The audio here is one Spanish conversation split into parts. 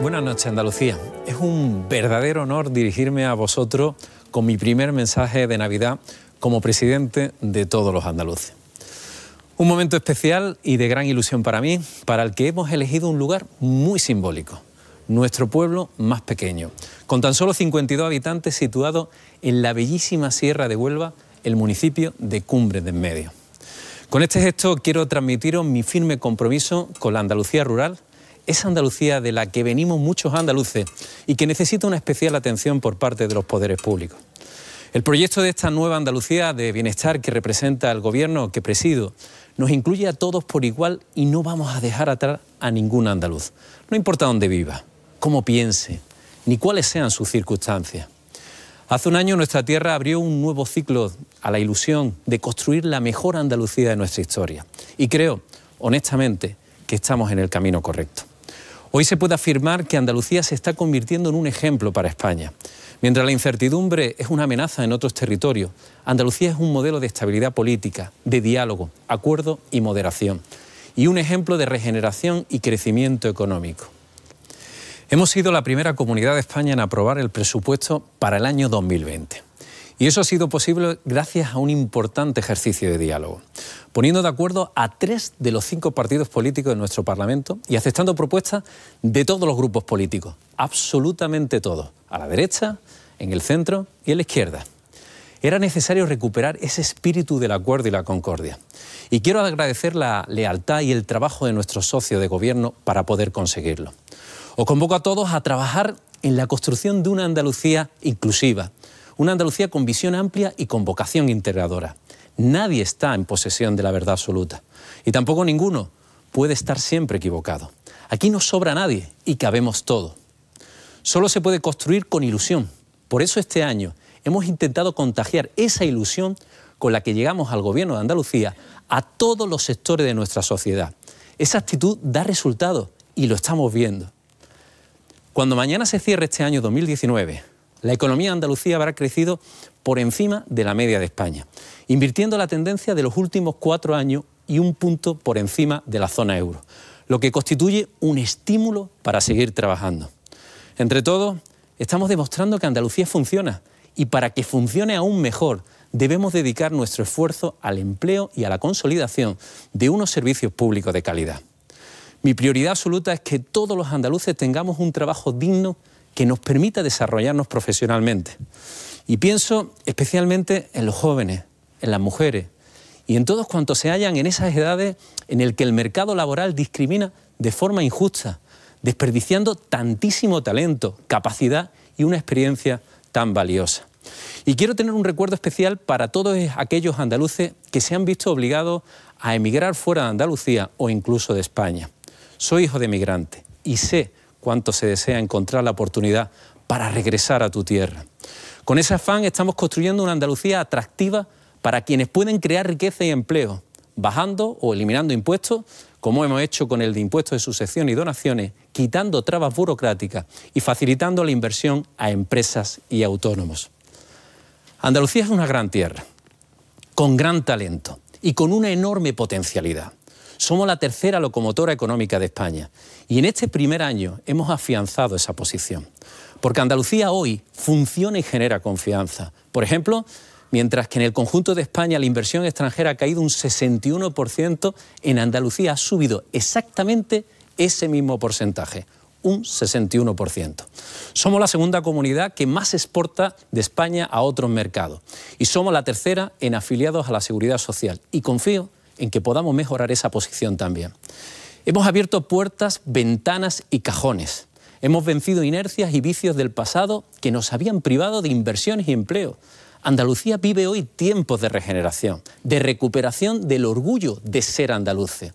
Buenas noches, Andalucía. Es un verdadero honor dirigirme a vosotros con mi primer mensaje de Navidad como presidente de todos los andaluces. Un momento especial y de gran ilusión para mí, para el que hemos elegido un lugar muy simbólico, nuestro pueblo más pequeño, con tan solo 52 habitantes situado en la bellísima Sierra de Huelva, el municipio de Cumbres de Medio. Con este gesto quiero transmitiros mi firme compromiso con la Andalucía rural esa Andalucía de la que venimos muchos andaluces y que necesita una especial atención por parte de los poderes públicos. El proyecto de esta nueva Andalucía de bienestar que representa el gobierno que presido nos incluye a todos por igual y no vamos a dejar atrás a ningún andaluz. No importa dónde viva, cómo piense, ni cuáles sean sus circunstancias. Hace un año nuestra tierra abrió un nuevo ciclo a la ilusión de construir la mejor Andalucía de nuestra historia. Y creo, honestamente, que estamos en el camino correcto. Hoy se puede afirmar que Andalucía se está convirtiendo en un ejemplo para España. Mientras la incertidumbre es una amenaza en otros territorios, Andalucía es un modelo de estabilidad política, de diálogo, acuerdo y moderación, y un ejemplo de regeneración y crecimiento económico. Hemos sido la primera comunidad de España en aprobar el presupuesto para el año 2020. Y eso ha sido posible gracias a un importante ejercicio de diálogo poniendo de acuerdo a tres de los cinco partidos políticos de nuestro Parlamento y aceptando propuestas de todos los grupos políticos, absolutamente todos, a la derecha, en el centro y en la izquierda. Era necesario recuperar ese espíritu del acuerdo y la concordia. Y quiero agradecer la lealtad y el trabajo de nuestro socio de gobierno para poder conseguirlo. Os convoco a todos a trabajar en la construcción de una Andalucía inclusiva, una Andalucía con visión amplia y con vocación integradora. Nadie está en posesión de la verdad absoluta y tampoco ninguno puede estar siempre equivocado. Aquí no sobra nadie y cabemos todo. Solo se puede construir con ilusión. Por eso este año hemos intentado contagiar esa ilusión con la que llegamos al gobierno de Andalucía a todos los sectores de nuestra sociedad. Esa actitud da resultados y lo estamos viendo. Cuando mañana se cierre este año 2019, la economía de Andalucía habrá crecido por encima de la media de España, invirtiendo la tendencia de los últimos cuatro años y un punto por encima de la zona euro, lo que constituye un estímulo para seguir trabajando. Entre todos, estamos demostrando que Andalucía funciona y para que funcione aún mejor debemos dedicar nuestro esfuerzo al empleo y a la consolidación de unos servicios públicos de calidad. Mi prioridad absoluta es que todos los andaluces tengamos un trabajo digno que nos permita desarrollarnos profesionalmente. Y pienso especialmente en los jóvenes, en las mujeres y en todos cuantos se hallan en esas edades en el que el mercado laboral discrimina de forma injusta, desperdiciando tantísimo talento, capacidad y una experiencia tan valiosa. Y quiero tener un recuerdo especial para todos aquellos andaluces que se han visto obligados a emigrar fuera de Andalucía o incluso de España. Soy hijo de emigrante y sé cuánto se desea encontrar la oportunidad para regresar a tu tierra. Con ese afán estamos construyendo una Andalucía atractiva para quienes pueden crear riqueza y empleo, bajando o eliminando impuestos, como hemos hecho con el de impuestos de sucesión y donaciones, quitando trabas burocráticas y facilitando la inversión a empresas y autónomos. Andalucía es una gran tierra, con gran talento y con una enorme potencialidad. Somos la tercera locomotora económica de España y en este primer año hemos afianzado esa posición. Porque Andalucía hoy funciona y genera confianza. Por ejemplo, mientras que en el conjunto de España la inversión extranjera ha caído un 61%, en Andalucía ha subido exactamente ese mismo porcentaje, un 61%. Somos la segunda comunidad que más exporta de España a otros mercados y somos la tercera en afiliados a la seguridad social. Y confío en que podamos mejorar esa posición también. Hemos abierto puertas, ventanas y cajones. Hemos vencido inercias y vicios del pasado que nos habían privado de inversiones y empleo. Andalucía vive hoy tiempos de regeneración, de recuperación del orgullo de ser andaluce.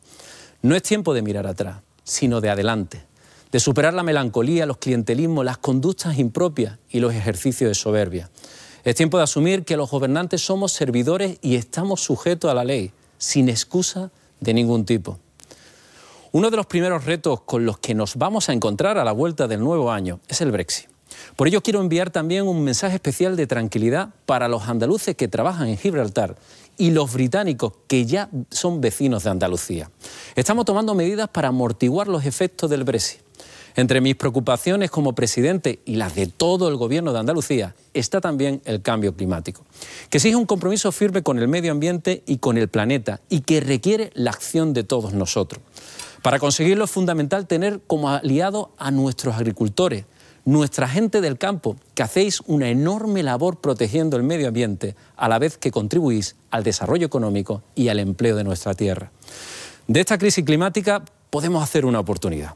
No es tiempo de mirar atrás, sino de adelante, de superar la melancolía, los clientelismos, las conductas impropias y los ejercicios de soberbia. Es tiempo de asumir que los gobernantes somos servidores y estamos sujetos a la ley sin excusa de ningún tipo. Uno de los primeros retos con los que nos vamos a encontrar a la vuelta del nuevo año es el Brexit. Por ello quiero enviar también un mensaje especial de tranquilidad para los andaluces que trabajan en Gibraltar y los británicos que ya son vecinos de Andalucía. Estamos tomando medidas para amortiguar los efectos del Brexit. Entre mis preocupaciones como presidente y las de todo el gobierno de Andalucía está también el cambio climático, que exige un compromiso firme con el medio ambiente y con el planeta y que requiere la acción de todos nosotros. Para conseguirlo es fundamental tener como aliado a nuestros agricultores, nuestra gente del campo, que hacéis una enorme labor protegiendo el medio ambiente, a la vez que contribuís al desarrollo económico y al empleo de nuestra tierra. De esta crisis climática podemos hacer una oportunidad.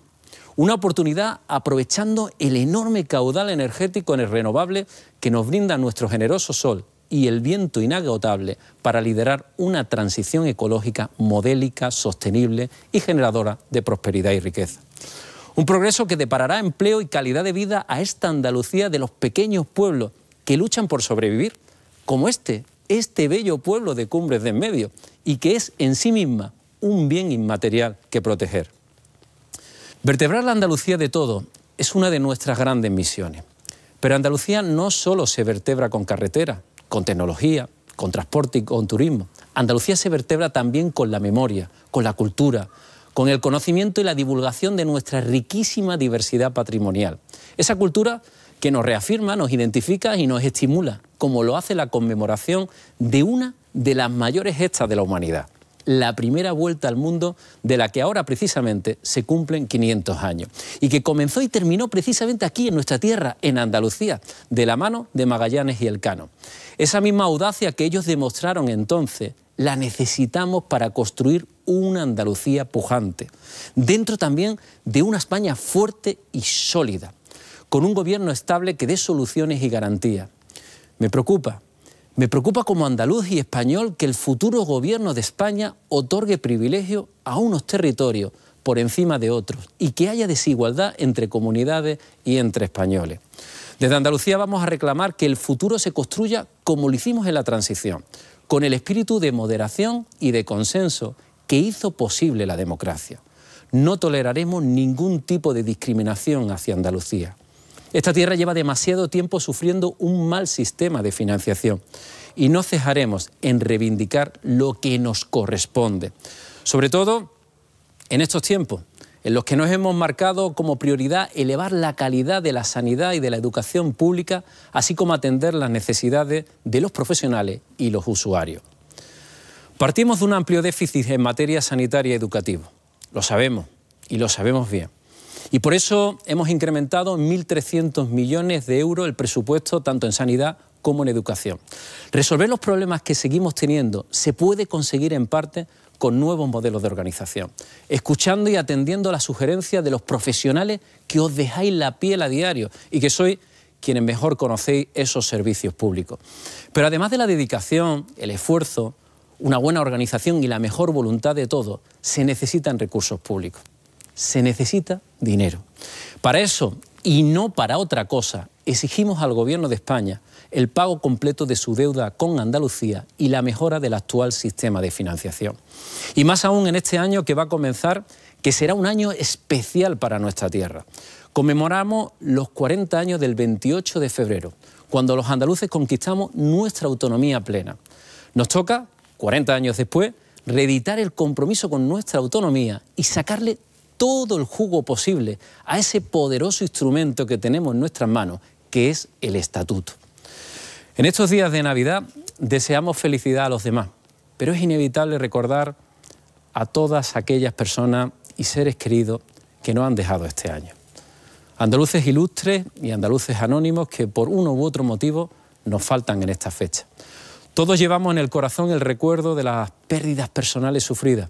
Una oportunidad aprovechando el enorme caudal energético en el renovable que nos brinda nuestro generoso sol y el viento inagotable para liderar una transición ecológica modélica, sostenible y generadora de prosperidad y riqueza. Un progreso que deparará empleo y calidad de vida a esta Andalucía de los pequeños pueblos que luchan por sobrevivir, como este, este bello pueblo de Cumbres de En Medio, y que es en sí misma un bien inmaterial que proteger. Vertebrar la Andalucía de todo es una de nuestras grandes misiones. Pero Andalucía no solo se vertebra con carretera, con tecnología, con transporte y con turismo. Andalucía se vertebra también con la memoria, con la cultura, con el conocimiento y la divulgación de nuestra riquísima diversidad patrimonial. Esa cultura que nos reafirma, nos identifica y nos estimula, como lo hace la conmemoración de una de las mayores gestas de la humanidad la primera vuelta al mundo de la que ahora precisamente se cumplen 500 años y que comenzó y terminó precisamente aquí en nuestra tierra, en Andalucía, de la mano de Magallanes y Elcano. Esa misma audacia que ellos demostraron entonces la necesitamos para construir una Andalucía pujante, dentro también de una España fuerte y sólida, con un gobierno estable que dé soluciones y garantías. Me preocupa me preocupa como andaluz y español que el futuro gobierno de España otorgue privilegio a unos territorios por encima de otros y que haya desigualdad entre comunidades y entre españoles. Desde Andalucía vamos a reclamar que el futuro se construya como lo hicimos en la transición, con el espíritu de moderación y de consenso que hizo posible la democracia. No toleraremos ningún tipo de discriminación hacia Andalucía. Esta tierra lleva demasiado tiempo sufriendo un mal sistema de financiación y no cejaremos en reivindicar lo que nos corresponde. Sobre todo en estos tiempos en los que nos hemos marcado como prioridad elevar la calidad de la sanidad y de la educación pública, así como atender las necesidades de los profesionales y los usuarios. Partimos de un amplio déficit en materia sanitaria y educativa. Lo sabemos y lo sabemos bien. Y por eso hemos incrementado en 1.300 millones de euros el presupuesto tanto en sanidad como en educación. Resolver los problemas que seguimos teniendo se puede conseguir en parte con nuevos modelos de organización, escuchando y atendiendo las sugerencias de los profesionales que os dejáis la piel a diario y que sois quienes mejor conocéis esos servicios públicos. Pero además de la dedicación, el esfuerzo, una buena organización y la mejor voluntad de todos, se necesitan recursos públicos se necesita dinero. Para eso, y no para otra cosa, exigimos al Gobierno de España el pago completo de su deuda con Andalucía y la mejora del actual sistema de financiación. Y más aún en este año que va a comenzar, que será un año especial para nuestra tierra. Conmemoramos los 40 años del 28 de febrero, cuando los andaluces conquistamos nuestra autonomía plena. Nos toca, 40 años después, reeditar el compromiso con nuestra autonomía y sacarle todo el jugo posible a ese poderoso instrumento que tenemos en nuestras manos, que es el estatuto. En estos días de Navidad deseamos felicidad a los demás, pero es inevitable recordar a todas aquellas personas y seres queridos que no han dejado este año. Andaluces ilustres y andaluces anónimos que por uno u otro motivo nos faltan en esta fecha. Todos llevamos en el corazón el recuerdo de las pérdidas personales sufridas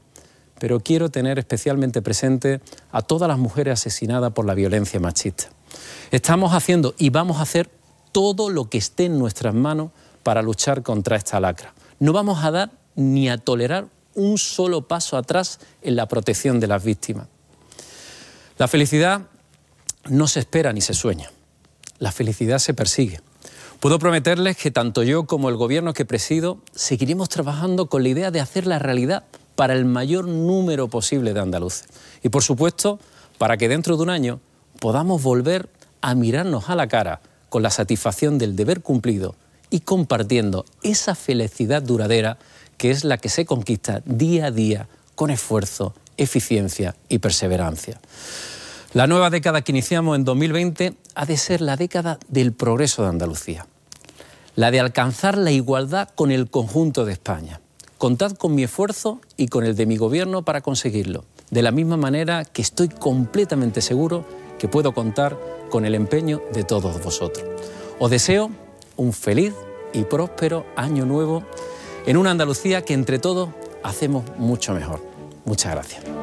pero quiero tener especialmente presente a todas las mujeres asesinadas por la violencia machista. Estamos haciendo y vamos a hacer todo lo que esté en nuestras manos para luchar contra esta lacra. No vamos a dar ni a tolerar un solo paso atrás en la protección de las víctimas. La felicidad no se espera ni se sueña. La felicidad se persigue. Puedo prometerles que tanto yo como el gobierno que presido seguiremos trabajando con la idea de la realidad para el mayor número posible de andaluces. Y por supuesto, para que dentro de un año podamos volver a mirarnos a la cara con la satisfacción del deber cumplido y compartiendo esa felicidad duradera que es la que se conquista día a día con esfuerzo, eficiencia y perseverancia. La nueva década que iniciamos en 2020 ha de ser la década del progreso de Andalucía, la de alcanzar la igualdad con el conjunto de España, Contad con mi esfuerzo y con el de mi gobierno para conseguirlo, de la misma manera que estoy completamente seguro que puedo contar con el empeño de todos vosotros. Os deseo un feliz y próspero año nuevo en una Andalucía que entre todos hacemos mucho mejor. Muchas gracias.